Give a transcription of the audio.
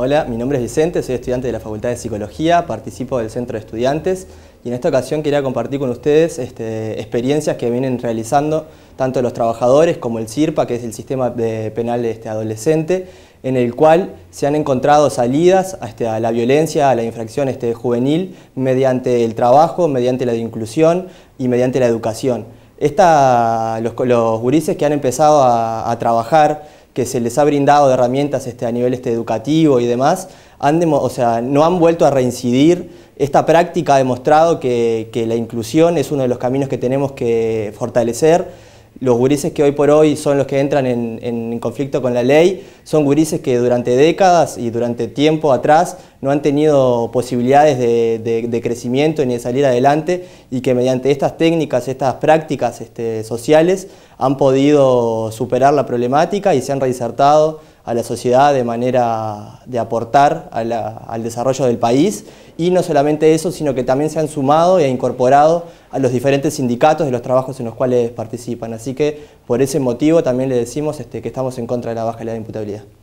Hola, mi nombre es Vicente, soy estudiante de la Facultad de Psicología, participo del Centro de Estudiantes y en esta ocasión quería compartir con ustedes este, experiencias que vienen realizando tanto los trabajadores como el CIRPA, que es el sistema de penal este, adolescente, en el cual se han encontrado salidas este, a, la violencia, a la infracción este, juvenil, mediante el trabajo, mediante la inclusión y mediante la educación. los, los gurises que han empezado a trabajar que se les ha brindado de herramientas este, a nivel este, educativo y demás, no han vuelto a reincidir. Esta práctica ha demostrado que la inclusión es uno de los caminos que tenemos que fortalecer los gurises que hoy por hoy son los que entran en, conflicto con la ley, son gurises que durante décadas y durante tiempo atrás no han tenido posibilidades de, crecimiento ni de salir adelante y que mediante estas técnicas, estas prácticas este, sociales han podido superar la problemática y se han reinsertado a la sociedad de manera de aportar al desarrollo del país y no solamente eso, sino que también se han sumado e incorporado a los diferentes sindicatos de los trabajos en los cuales participan. Así que por ese motivo también le decimos este, que estamos en contra de la baja de la imputabilidad.